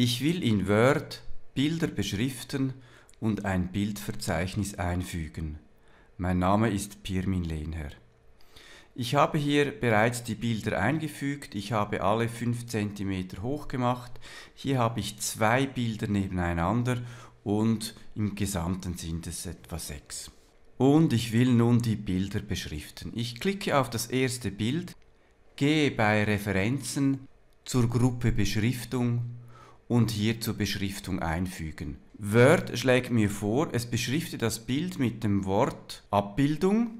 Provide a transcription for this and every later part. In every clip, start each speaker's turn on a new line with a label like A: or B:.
A: Ich will in Word Bilder beschriften und ein Bildverzeichnis einfügen. Mein Name ist Pirmin Lehnherr. Ich habe hier bereits die Bilder eingefügt. Ich habe alle 5 cm hoch gemacht. Hier habe ich zwei Bilder nebeneinander und im gesamten sind es etwa sechs. Und ich will nun die Bilder beschriften. Ich klicke auf das erste Bild, gehe bei Referenzen zur Gruppe Beschriftung und hier zur Beschriftung einfügen. Word schlägt mir vor, es beschrifte das Bild mit dem Wort Abbildung.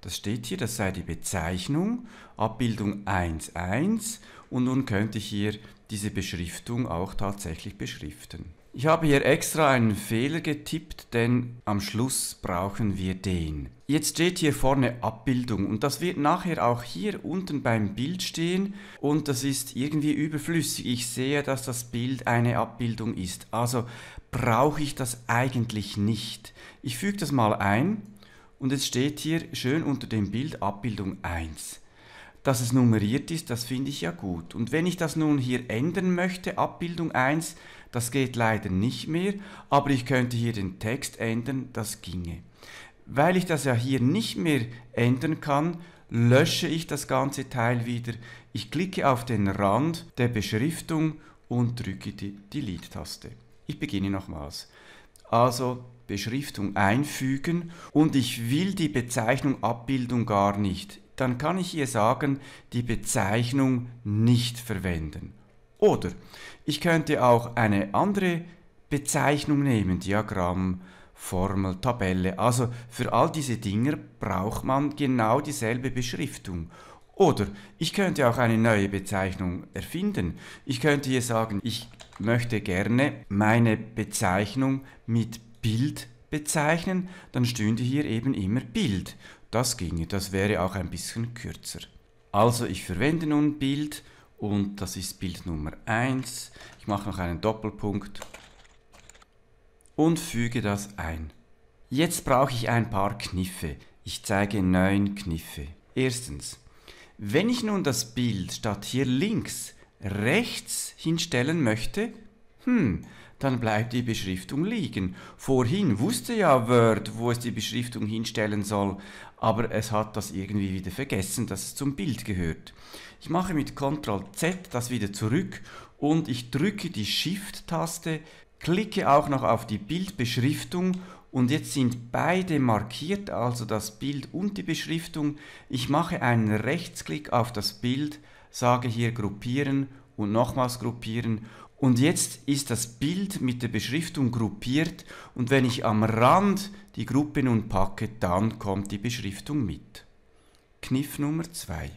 A: Das steht hier, das sei die Bezeichnung, Abbildung 1.1 und nun könnte ich hier diese Beschriftung auch tatsächlich beschriften. Ich habe hier extra einen Fehler getippt, denn am Schluss brauchen wir den. Jetzt steht hier vorne Abbildung und das wird nachher auch hier unten beim Bild stehen und das ist irgendwie überflüssig. Ich sehe, dass das Bild eine Abbildung ist. Also brauche ich das eigentlich nicht. Ich füge das mal ein und es steht hier schön unter dem Bild Abbildung 1. Dass es nummeriert ist, das finde ich ja gut. Und wenn ich das nun hier ändern möchte, Abbildung 1, das geht leider nicht mehr, aber ich könnte hier den Text ändern, das ginge. Weil ich das ja hier nicht mehr ändern kann, lösche ich das ganze Teil wieder. Ich klicke auf den Rand der Beschriftung und drücke die Delete-Taste. Ich beginne nochmals. Also Beschriftung einfügen und ich will die Bezeichnung Abbildung gar nicht. Dann kann ich hier sagen, die Bezeichnung nicht verwenden. Oder ich könnte auch eine andere Bezeichnung nehmen, Diagramm, Formel, Tabelle. Also für all diese Dinge braucht man genau dieselbe Beschriftung. Oder ich könnte auch eine neue Bezeichnung erfinden. Ich könnte hier sagen, ich möchte gerne meine Bezeichnung mit Bild bezeichnen, dann stünde hier eben immer Bild. Das ginge, das wäre auch ein bisschen kürzer. Also ich verwende nun Bild und das ist Bild Nummer 1. Ich mache noch einen Doppelpunkt und füge das ein. Jetzt brauche ich ein paar Kniffe. Ich zeige neun Kniffe. Erstens, wenn ich nun das Bild statt hier links rechts hinstellen möchte, hm, dann bleibt die Beschriftung liegen. Vorhin wusste ja Word, wo es die Beschriftung hinstellen soll, aber es hat das irgendwie wieder vergessen, dass es zum Bild gehört. Ich mache mit Ctrl Z das wieder zurück und ich drücke die Shift-Taste, klicke auch noch auf die Bildbeschriftung und jetzt sind beide markiert, also das Bild und die Beschriftung. Ich mache einen Rechtsklick auf das Bild, sage hier gruppieren und nochmals gruppieren und jetzt ist das Bild mit der Beschriftung gruppiert und wenn ich am Rand die Gruppe nun packe, dann kommt die Beschriftung mit. Kniff Nummer 2.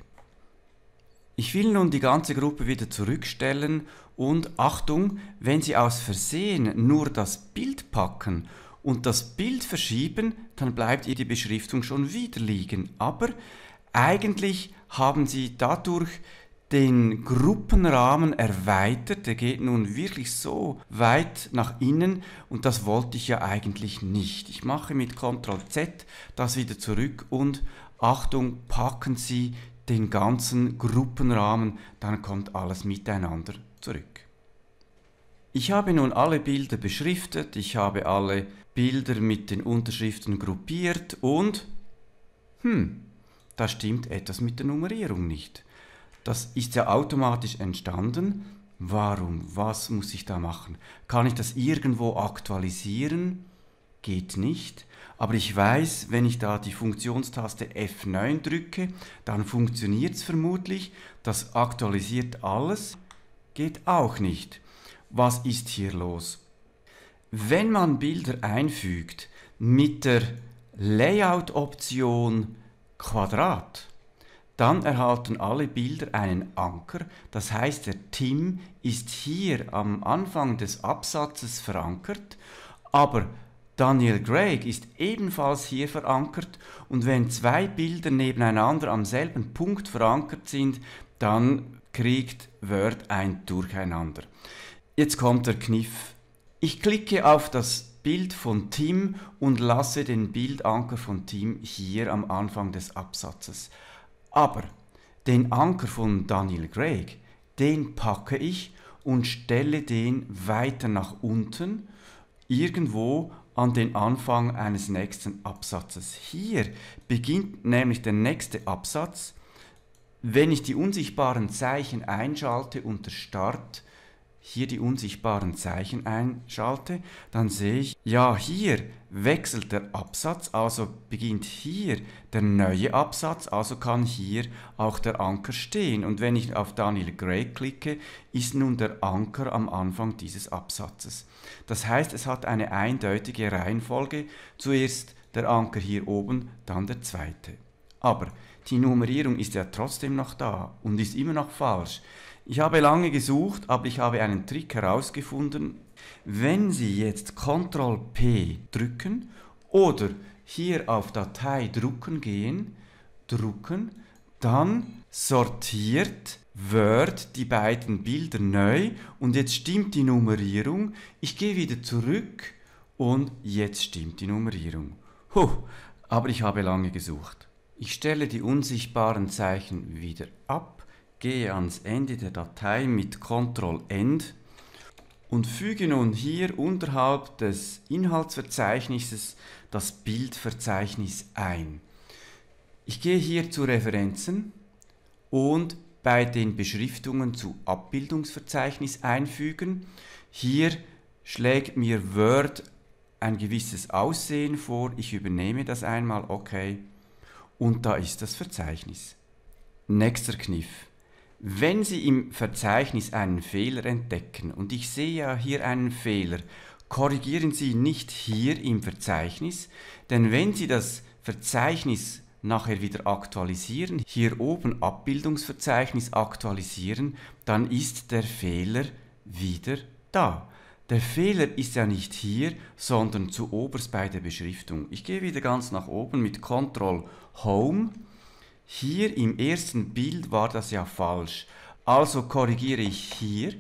A: Ich will nun die ganze Gruppe wieder zurückstellen und Achtung, wenn Sie aus Versehen nur das Bild packen und das Bild verschieben, dann bleibt ihr die Beschriftung schon wieder liegen. Aber eigentlich haben Sie dadurch den Gruppenrahmen erweitert, der geht nun wirklich so weit nach innen und das wollte ich ja eigentlich nicht. Ich mache mit Ctrl Z das wieder zurück und Achtung, packen Sie den ganzen Gruppenrahmen, dann kommt alles miteinander zurück. Ich habe nun alle Bilder beschriftet, ich habe alle Bilder mit den Unterschriften gruppiert und hm, da stimmt etwas mit der Nummerierung nicht. Das ist ja automatisch entstanden. Warum? Was muss ich da machen? Kann ich das irgendwo aktualisieren? Geht nicht. Aber ich weiß, wenn ich da die Funktionstaste F9 drücke, dann funktioniert es vermutlich. Das aktualisiert alles. Geht auch nicht. Was ist hier los? Wenn man Bilder einfügt mit der Layout-Option Quadrat, dann erhalten alle Bilder einen Anker, das heißt der Tim ist hier am Anfang des Absatzes verankert, aber Daniel Gregg ist ebenfalls hier verankert und wenn zwei Bilder nebeneinander am selben Punkt verankert sind, dann kriegt Word ein Durcheinander. Jetzt kommt der Kniff. Ich klicke auf das Bild von Tim und lasse den Bildanker von Tim hier am Anfang des Absatzes. Aber den Anker von Daniel Craig, den packe ich und stelle den weiter nach unten, irgendwo an den Anfang eines nächsten Absatzes. Hier beginnt nämlich der nächste Absatz. Wenn ich die unsichtbaren Zeichen einschalte unter Start, hier die unsichtbaren Zeichen einschalte, dann sehe ich, ja, hier wechselt der Absatz, also beginnt hier der neue Absatz, also kann hier auch der Anker stehen. Und wenn ich auf Daniel Gray klicke, ist nun der Anker am Anfang dieses Absatzes. Das heißt, es hat eine eindeutige Reihenfolge. Zuerst der Anker hier oben, dann der zweite. Aber die Nummerierung ist ja trotzdem noch da und ist immer noch falsch. Ich habe lange gesucht, aber ich habe einen Trick herausgefunden. Wenn Sie jetzt Ctrl P drücken oder hier auf Datei drucken gehen, drucken, dann sortiert Word die beiden Bilder neu und jetzt stimmt die Nummerierung. Ich gehe wieder zurück und jetzt stimmt die Nummerierung. Huh, aber ich habe lange gesucht. Ich stelle die unsichtbaren Zeichen wieder ab gehe ans Ende der Datei mit Ctrl-End und füge nun hier unterhalb des Inhaltsverzeichnisses das Bildverzeichnis ein. Ich gehe hier zu Referenzen und bei den Beschriftungen zu Abbildungsverzeichnis einfügen. Hier schlägt mir Word ein gewisses Aussehen vor. Ich übernehme das einmal, okay. Und da ist das Verzeichnis. Nächster Kniff. Wenn Sie im Verzeichnis einen Fehler entdecken, und ich sehe ja hier einen Fehler, korrigieren Sie nicht hier im Verzeichnis, denn wenn Sie das Verzeichnis nachher wieder aktualisieren, hier oben Abbildungsverzeichnis aktualisieren, dann ist der Fehler wieder da. Der Fehler ist ja nicht hier, sondern zu oberst bei der Beschriftung. Ich gehe wieder ganz nach oben mit Ctrl Home hier im ersten Bild war das ja falsch. Also korrigiere ich hier,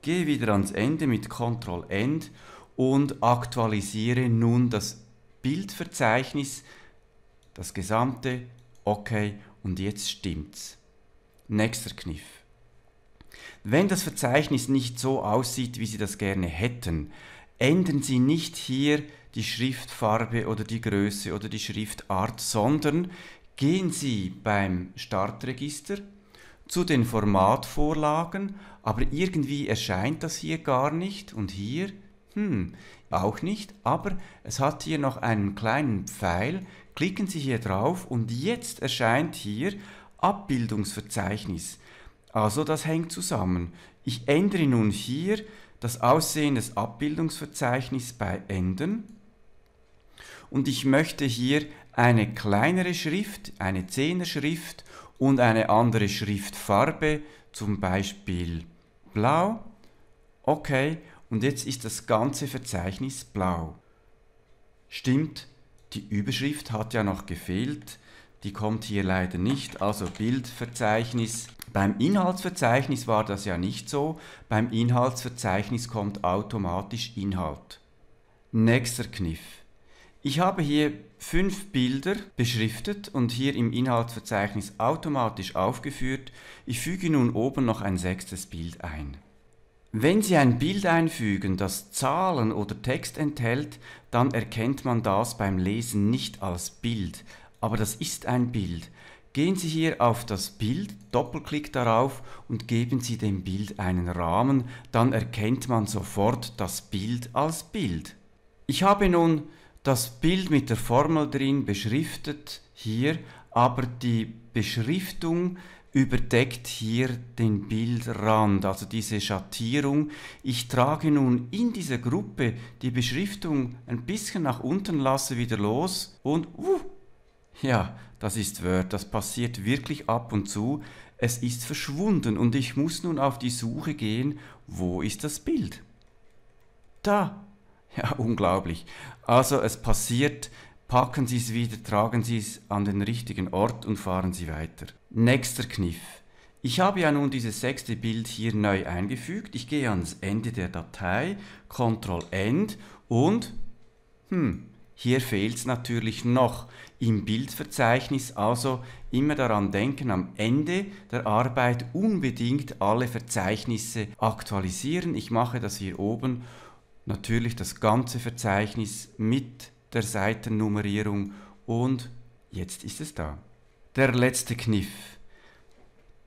A: gehe wieder ans Ende mit Ctrl End und aktualisiere nun das Bildverzeichnis, das gesamte, okay, und jetzt stimmt's. Nächster Kniff. Wenn das Verzeichnis nicht so aussieht, wie Sie das gerne hätten, ändern Sie nicht hier die Schriftfarbe oder die Größe oder die Schriftart, sondern gehen Sie beim Startregister zu den Formatvorlagen, aber irgendwie erscheint das hier gar nicht und hier, hm, auch nicht, aber es hat hier noch einen kleinen Pfeil, klicken Sie hier drauf und jetzt erscheint hier Abbildungsverzeichnis. Also das hängt zusammen. Ich ändere nun hier das Aussehen des Abbildungsverzeichnisses bei Ändern und ich möchte hier eine kleinere Schrift, eine Zehnerschrift und eine andere Schriftfarbe, zum Beispiel blau. Okay, und jetzt ist das ganze Verzeichnis blau. Stimmt, die Überschrift hat ja noch gefehlt, die kommt hier leider nicht, also Bildverzeichnis. Beim Inhaltsverzeichnis war das ja nicht so, beim Inhaltsverzeichnis kommt automatisch Inhalt. Nächster Kniff. Ich habe hier fünf Bilder beschriftet und hier im Inhaltsverzeichnis automatisch aufgeführt. Ich füge nun oben noch ein sechstes Bild ein. Wenn Sie ein Bild einfügen, das Zahlen oder Text enthält, dann erkennt man das beim Lesen nicht als Bild, aber das ist ein Bild. Gehen Sie hier auf das Bild, Doppelklick darauf und geben Sie dem Bild einen Rahmen, dann erkennt man sofort das Bild als Bild. Ich habe nun das Bild mit der Formel drin beschriftet hier, aber die Beschriftung überdeckt hier den Bildrand, also diese Schattierung. Ich trage nun in dieser Gruppe die Beschriftung ein bisschen nach unten, lasse wieder los und uh, ja, das ist Word, das passiert wirklich ab und zu. Es ist verschwunden und ich muss nun auf die Suche gehen, wo ist das Bild? Da, ja, unglaublich. Also es passiert, packen Sie es wieder, tragen Sie es an den richtigen Ort und fahren Sie weiter. Nächster Kniff. Ich habe ja nun dieses sechste Bild hier neu eingefügt. Ich gehe ans Ende der Datei, Ctrl End und hm, hier fehlt es natürlich noch im Bildverzeichnis, also immer daran denken, am Ende der Arbeit unbedingt alle Verzeichnisse aktualisieren. Ich mache das hier oben natürlich das ganze Verzeichnis mit der Seitennummerierung und jetzt ist es da. Der letzte Kniff.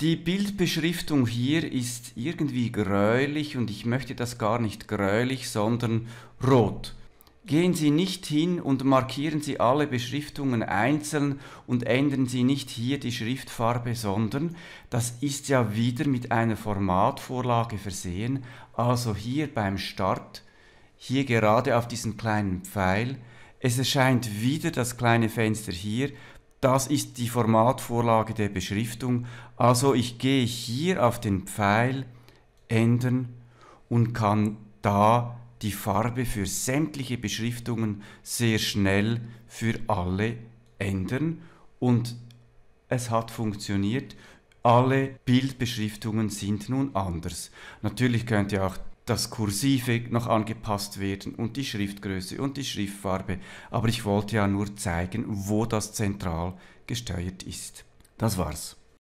A: Die Bildbeschriftung hier ist irgendwie gräulich und ich möchte das gar nicht gräulich, sondern rot. Gehen Sie nicht hin und markieren Sie alle Beschriftungen einzeln und ändern Sie nicht hier die Schriftfarbe, sondern das ist ja wieder mit einer Formatvorlage versehen. Also hier beim Start hier gerade auf diesen kleinen Pfeil. Es erscheint wieder das kleine Fenster hier. Das ist die Formatvorlage der Beschriftung. Also ich gehe hier auf den Pfeil ändern und kann da die Farbe für sämtliche Beschriftungen sehr schnell für alle ändern und es hat funktioniert. Alle Bildbeschriftungen sind nun anders. Natürlich könnt ihr auch das Kursive noch angepasst werden und die Schriftgröße und die Schriftfarbe. Aber ich wollte ja nur zeigen, wo das zentral gesteuert ist. Das war's.